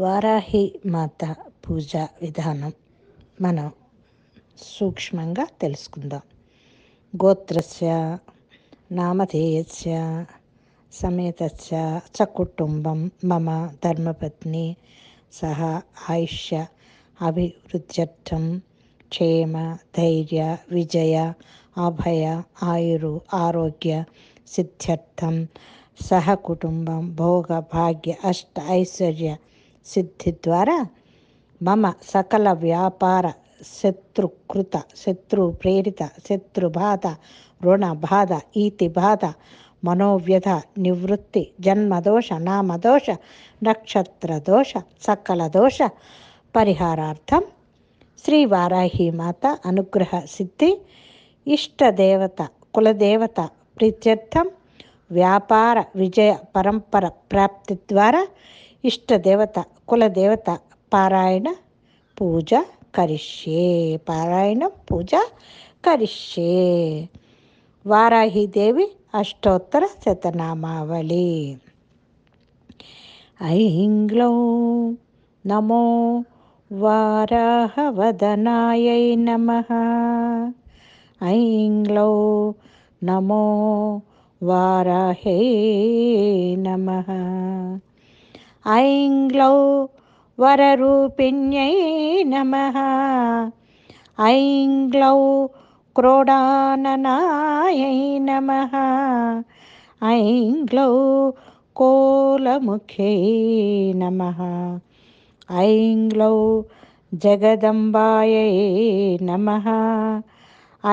వారాహి మాత పూజ విధానం మనం సూక్ష్మంగా తెలుసుకుందాం గోత్రస్య నామధేయస్య సమేతస్య చ కుటుంబం మమ ధర్మపత్ని సహా ఆయుష్య అభివృద్ధ్యర్థం క్షేమ ధైర్య విజయ అభయ ఆయురు ఆరోగ్య సిద్ధ్యర్థం సహ కుటుంబం భోగ భాగ్య అష్ట ఐశ్వర్య సిద్ధి ద్వారా మమ సకల వ్యాపార శత్రుకృత శత్రు ప్రేరిత శత్రుబాధ రుణ బాధ ఈతి బాధ మనోవ్యధ నివృత్తి జన్మదోష నామదోష నక్షత్రదోష సకల దోష పరిహారార్థం శ్రీ మాత అనుగ్రహ సిద్ధి ఇష్టదేవత కులదేవత ప్రీత్యర్థం వ్యాపార విజయ పరంపర ప్రాప్తి ద్వారా ఇష్టదేవత కులదేవత పారాయణ పూజ కరిష్యే పారాయణ పూజ కరిష్యే వారాహిదేవి అష్టోత్తర శతనామావళి ఐంగ్లో నమో వారాహవదనాయై నమ ఐంగ్లో నమో వారాహే నమ ఐంగ్లౌ వరూపిణ్యై నమ ఐంగ్లౌ గ్లౌ క్రోడాననాయై నమ ఐంగ్లౌ గ్లౌ కోలముఖ్యై నమ ఐంగ్లౌ గ్లౌ జగదంబాయై నమ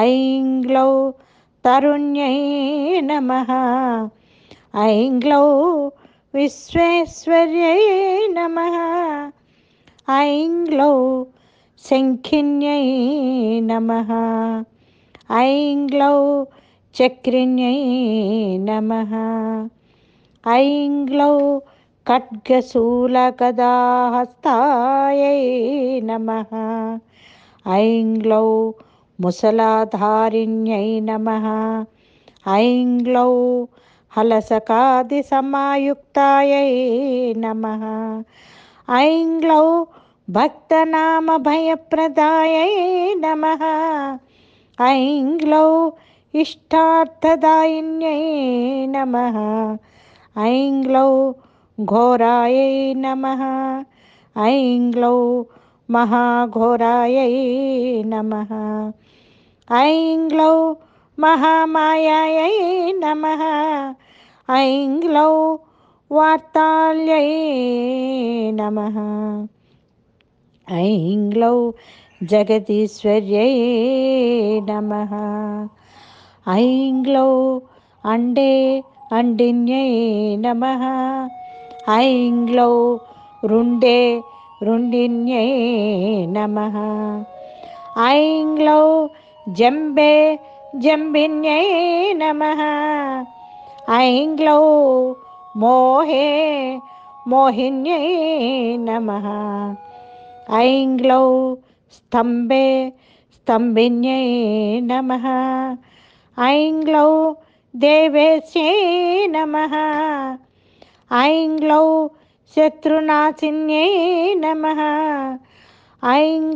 ఐంగ్లౌ తరుణ్యై నమ ఐంగ్లౌ విశ్వేశ్వర్యై నమ ఐంగ్లౌ శంఖిన్యై నమ ఐంగ్లౌ చక్రిణ్యై నమ ఐంగ్లౌ ఖడ్గశూలకదాహస్తాయ నమ ఐంగ్లౌ ముసలాధారిణ్యై నమ ఐం గ్లౌ హలసకాది సమాయుక్తాయై నమ ఐం గ్లౌ భయప్రదాయ నమ ఐం గ్లౌ ఇష్టార్థదాయిన్యై నమ ఐం గ్లౌ ఘోరాయై నమ ఐం గ్లౌ महाघोरायै नमः ఐం గ్లౌ మహామాయాయై నమ ఐం గ్లౌ వార్తాల్యై నమ ఐం గ్లౌ జగదీశ్వర్యై నమ ఐం గ్లౌ అండే అండిన్యై నమ ఐం గ్లౌ రుండే రుండిన్యై నమ ఐం గ్లౌ जम्बे जम्बिन्यै नमः ऐं मोहे मोहिन्यै नमः ऐं स्तंबे स्तम्भे स्तम्भिन्यै नमः ऐं ग्लौ देवेश्यै नमः ऐं ग्लौ नमः ऐं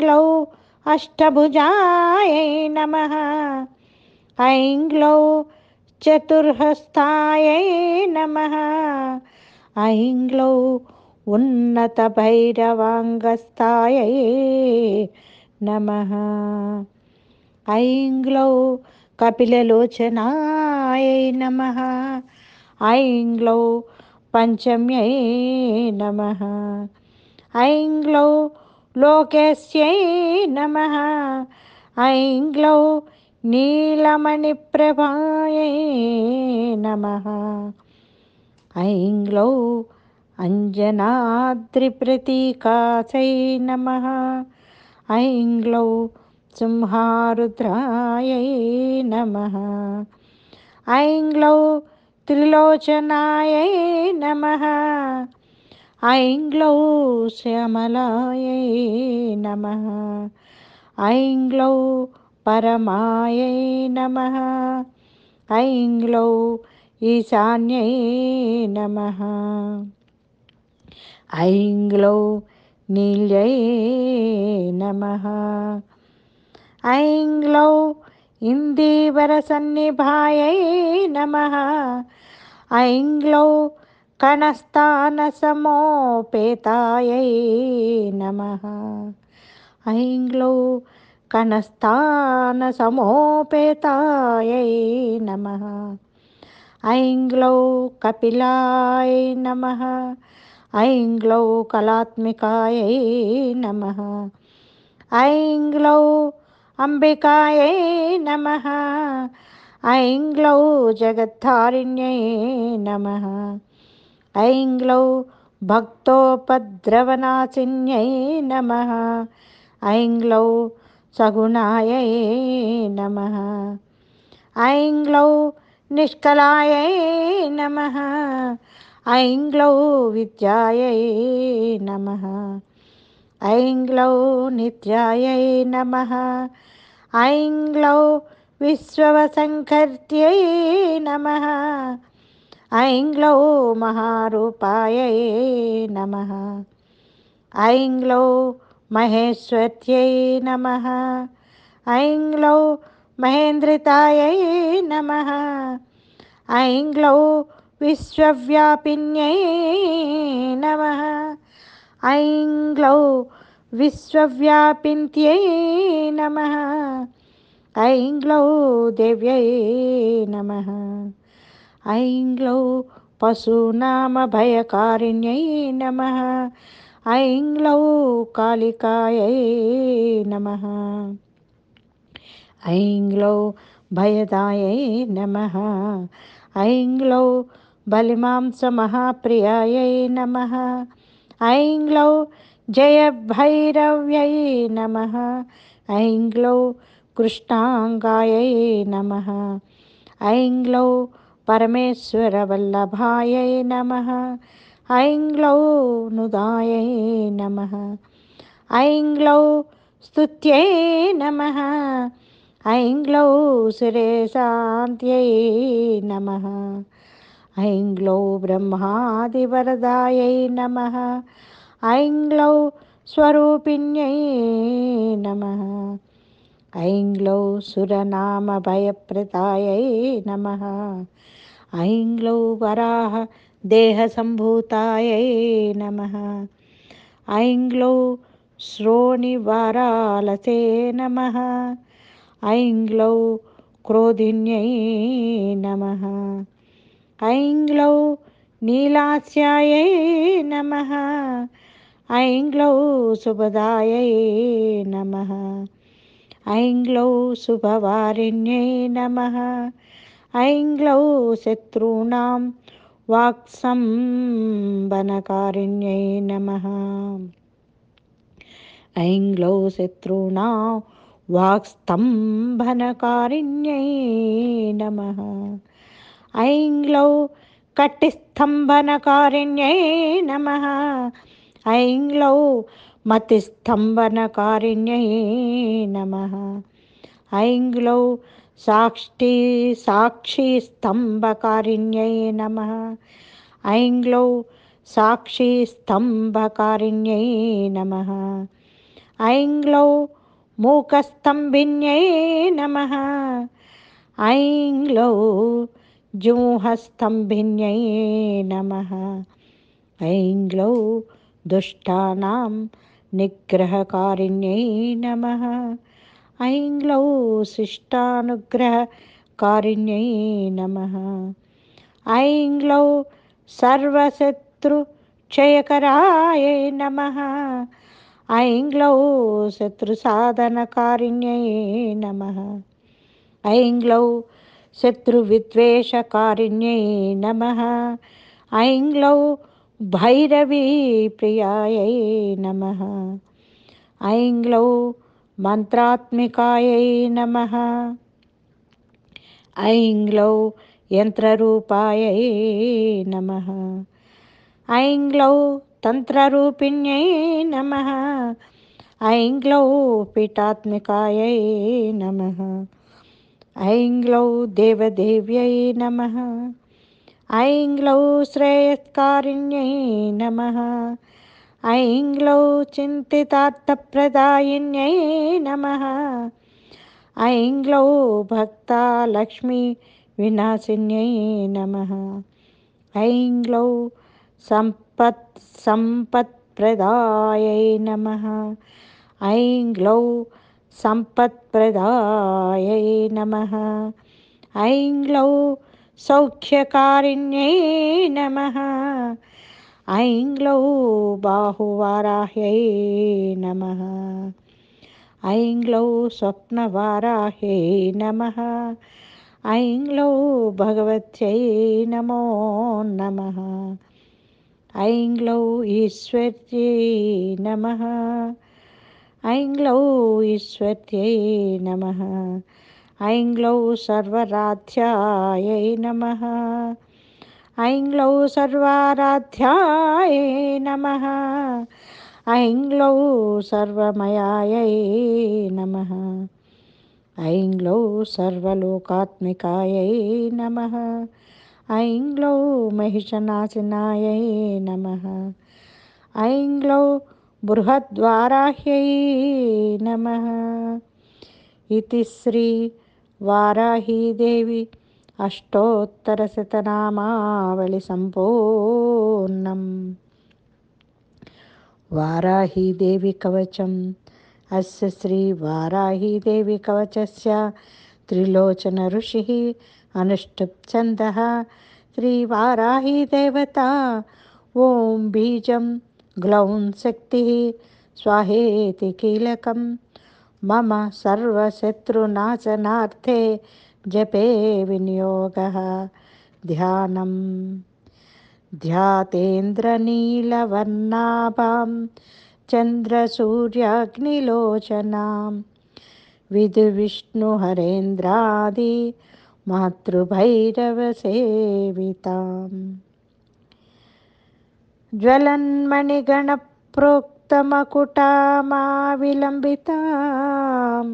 అష్టభుజాయ నమ ఐంగ్లౌ చతుర్హస్థాయ నమ ఐంగ్లౌ ఉన్నత భైరవాంగస్థాయ నమ ఐంగ్లౌ కపిలలోచనాయ నమ ఐంగ్లౌ పంచమ్యై నమ ఐంగ్లౌ లోకేశ్యై నమ ఐంగ్లౌ నీలమణి నీలమణిప్రభాయై నమ ఐంగ్లౌ అంజనాద్రి అంజనాద్రిప్రతీకాశై నమ ఐంగ్లౌ గ్లౌ సింహారుద్రాయై నమ ఐంగ్లౌ గ్లౌ నమ ఐం గ్లౌ శ్యామలాయై నమ ఐం గ్లౌ పరమాయై నమ ఐం గ్లౌ ఈశాన్యై నమ ఐం గ్లౌ నీల్యై నమ ఐం గ్లౌ సన్నిభాయ నమ ఐం గ్లౌ कणस्थानसमोपेतायै नमः ऐं ग्लौं कणस्थानसमोपेतायै नमः ऐं कपिलाय नमः ऐं कलात्मकाय कलात्मिकायै नमः ऐं नम अम्बिकायै नमः ऐं जगद्धारिण्यै नमः ऐङ्ग्लौ भक्तोपद्रवनाशिन्यै नमः ऐङ्ग्लौ सगुणायै नमः ऐङ्ग्लौ निष्कलायै नमः ऐङ्ग्लौ विद्यायै नमः ऐङ्ग्लौ नित्यायै नमः ऐङ्ग्लौ विश्ववसङ्कर्त्यै नमः ऐंग्लौ महारूपाय नमः ऐंग्लौ महेश्वर्यै नमः ऐंग्लौ महेन्द्रितायै नमः ऐंग्लौ विश्वव्यापिन्यै नमः ऐंग्लौ विश्वव्यापिन्त्यै नमः ऐंग्लौ देव्यै नमः ఐంగ్లౌ పశునామభయకారిణ్యై నమ ఐంగ్లౌ కాళికాయై నమ ఐంగ్లౌ భయదాయై నమ ఐంగ్లౌ బలిమాంసమహాప్రియాయై నమ ఐంగ్లౌ జయభైరవ్యై నమ ఐంగ్లౌ కృష్ణాంగాయై నమ ఐంగ్లౌ పరమేశ్వర వల్లభాయ నమ ఐంగ్లౌ నుదాయ నమ ఐంగ్లౌ గ్లౌ స్తుత్యై నమ ఐంగ్లౌ గ్లౌ సురేశాంత్యై నమ ఐంగ్లౌ బ్రహ్మాదివరదాయ నమ ఐంగ్లౌ స్వరూపిణ్యై నమ ఐంగ్లౌ ग्लौ నమ ఐంగ్లౌ వరాహ దేహసంభూతాయ నమ ఐంగ్లౌ శ్రోణివారాలసే నమ ఐంగ్లౌ క్రోధిన్యై నమ ఐంగ్లౌ నీలాస్యాయ నమ ఐంగ్లౌ శుభదాయై నమ ఐంగ్లౌ శుభవారిణ్యై నమ ऐङ्ग्लौ शत्रूणां वाक्सम्बनकारिण्यै नमः ऐङ्ग्लौ शत्रूणां वाक्स्तम्भनकारिण्यै नमः ऐङ्ग्लौ कटिस्तम्भनकारिण्यै नमः ऐङ्ग्लौ मतिस्तम्भनकारिण्यै नमः ऐङ्ग्लौ साक्षी साक्षी स्तंभ कारिण्य नम साक्षीस्तम्भकारिण्यै साक्षी स्तंभ कारिण्य नम नमः ऐं नम जूहस्तम्भिन्यै नमः नम ग्लौं दुष्टा निग्रहकारिण्य नमः ఐంగ్లౌ శిష్టానుగ్రహ శిష్టానుగ్రహకారిణ్యై నమ ఐంగ్లౌ సర్వశత్రు క్షయకరాయ నమ ఐంగ్లౌ శత్రు సాధన శత్రుసాధనకారిణ్యై నమ ఐంగ్లౌ శత్రు విద్వేష శత్రువిద్వేషకారిణ్యై నమ ఐంగ్లౌ భైరవీ ప్రియాయ నమ ఐంగ్లౌ मन्त्रात्मिकायै नमः ऐं ग्लौं यन्त्ररूपायै नमः ऐं नम तन्त्ररूपिण्यै नमः ऐं ग्लौं पीठात्मिकायै नमः ऐं ग्लौं देवदेव्यै नमः ऐं श्रेयस्कारिण्यै नमः ऐङ्ग्लौ चिन्तितार्थप्रदायिन्यै नमः ऐङ्ग्लौ भक्ता लक्ष्मीविनाशिन्यै नमः ऐङ्ग्लौ सम्पत् सम्पत्प्रदायै नमः ऐङ्ग्लौ सम्पत्प्रदायै नमः ऐङ्ग्लौ सौख्यकारिण्यै नमः ऐङ्ग्लौ बाहुवाराह्यै नमः ऐङ्ग्लौ स्वप्नवाराह्यै नमः ऐङ्ग्लौ भगवत्यै नमो नमः ऐङ्ग्लौ ईश्वर्यै नमः ऐङ्ग्लौ ईश्वर्यै नमः ऐङ्ग्लौ सर्वराध्यायै नमः ऐं ग्लौ सर्वाराध्याय नमः ऐं ग्लौ सर्वमयायै नमः ऐं ग्लौ सर्वलोकात्मिकायै नमः ऐंग्लौ ग्लौ महिषनाशिनायै नमः बृहद्वाराह्यै नमः इति श्री वाराही देवी అష్టోత్తరశతనామావళి సంపూర్ణం వారాహీదేవి కవచం అస్య శ్రీ వారాహీదేవి కవచస్య త్రిలోచన ఋషి అనుష్టుప్ ఛంద శ్రీ వారాహీదేవత ఓం బీజం గ్లౌం శక్తి స్వాహేతి కీలకం మమ సర్వశత్రునాశనార్థే जपे विनियोगः ध्यानं ध्यातेन्द्रनीलवर्णाभां चन्द्रसूर्याग्निलोचनां मातृभैरवसेवितां ज्वलन्मणिगणप्रोक्तमकुटामाविलम्बिताम्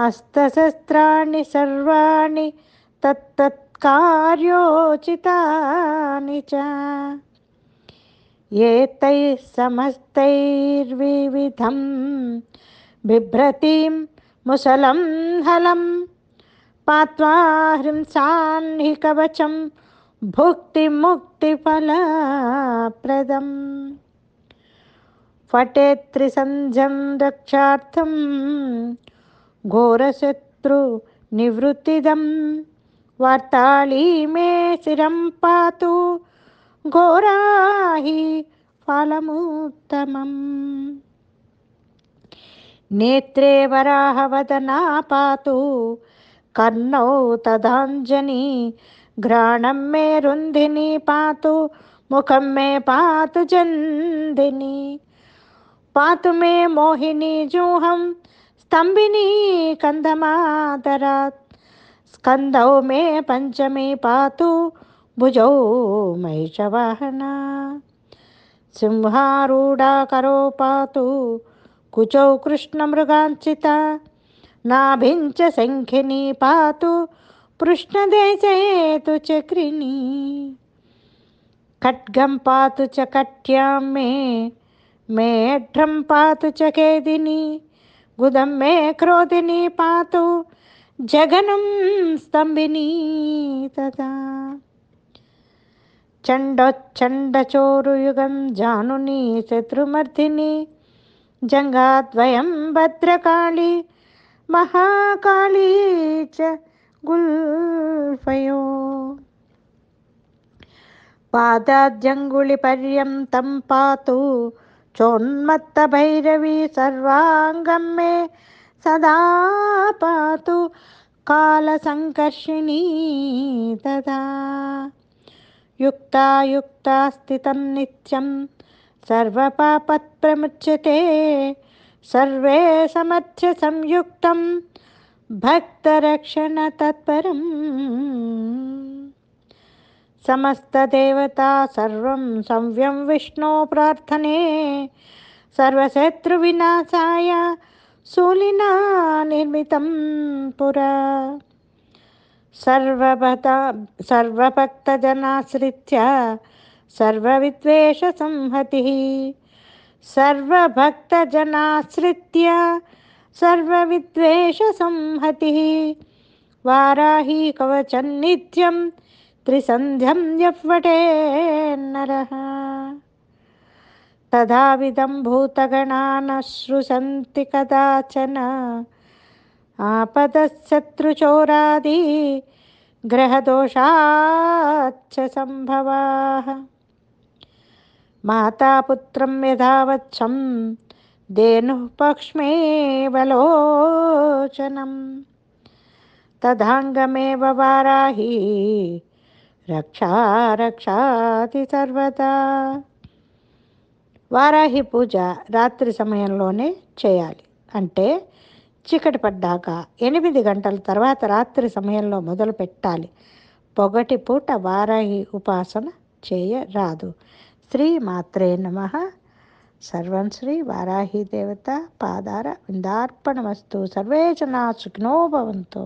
హస్తశస్త్రాన్ని సర్వాణి తత్తత్కార్యోచితాని చ ఏతై సమస్తైర్వివిధం బిభ్రతీం ముసలం హలం పాత్వా హ్రింసాన్ని కవచం భుక్తి ముక్తి ఫలప్రదం ఫటేత్రిసంధ్యం రక్షార్థం ఘోరశత్రు నివృత్తిదం वार्ताली मे शिरं पातु ఘోరాహి ఫలముత్తమం నేత్రే వరాహవదనా పాతు కర్ణౌ తదాంజని ఘ్రాణం మే రుంధిని పాతు ముఖం మే పాతు జందిని పాతు మే మోహిని జూహం स्तंभिनी कंदमातरा स्कंदौ मे पंचमी पातु भुजौ महिषवाहना सिंहारूढ़ा करो पातु कुचौ कृष्ण मृगांचिता नाभिंच शंखिनी पातु पृष्णदेशयेतु चक्रिणी खड्गं पातु च कट्यां मे मेढ्रं पातु च केदिनी గుదమ్మే క్రోధిని పాతు జగనం స్తంభిని తదా చండోచ్చండచోరుయుగం జానుని శత్రుమర్థిని జంగాద్వయం భద్రకాళి మహాకాళి చ గుల్ఫయో పాదాద్యంగుళి పర్యంతం పాతు చోన్మత్త భైరవి సర్వాంగం మే సదా పాతు కాలసంకర్షిణీ తదా యుక్తాయుక్త స్థితం నిత్యం సర్వపాపత్ప్రముచ్యతే సర్వే సమర్థ్య సంయుక్తం భక్తరక్షణ తత్పరం समस्तदेवता सर्वं संव्यं विष्णो प्रार्थने सर्वशत्रुविनाशाय शूलिना निर्मितं पुरा सर्वभता सर्वभक्तजनाश्रित्य सर्वविद्वेषसंहतिः सर्वभक्तजनाश्रित्य सर्वविद्वेषसंहतिः वाराही त्रिसन्ध्यं यवटेन्नरः तथाविधं भूतगणानश्रुसन्ति कदाचन आपदशत्रुचोरादि ग्रहदोषाच्च सम्भवाः मातापुत्रं यथावच्छं धेनुः पक्ष्मेवलोचनं तदाङ्गमेव वाराही రక్షా సర్వదా వారాహి పూజ రాత్రి సమయంలోనే చేయాలి అంటే చీకటి పడ్డాక ఎనిమిది గంటల తర్వాత రాత్రి సమయంలో మొదలు పెట్టాలి పొగటి పూట వారాహి ఉపాసన చేయరాదు శ్రీ మాత్రే నమ సర్వం శ్రీ వారాహి దేవత పాదార వస్తు సర్వే జనా సుఖినోభవంతో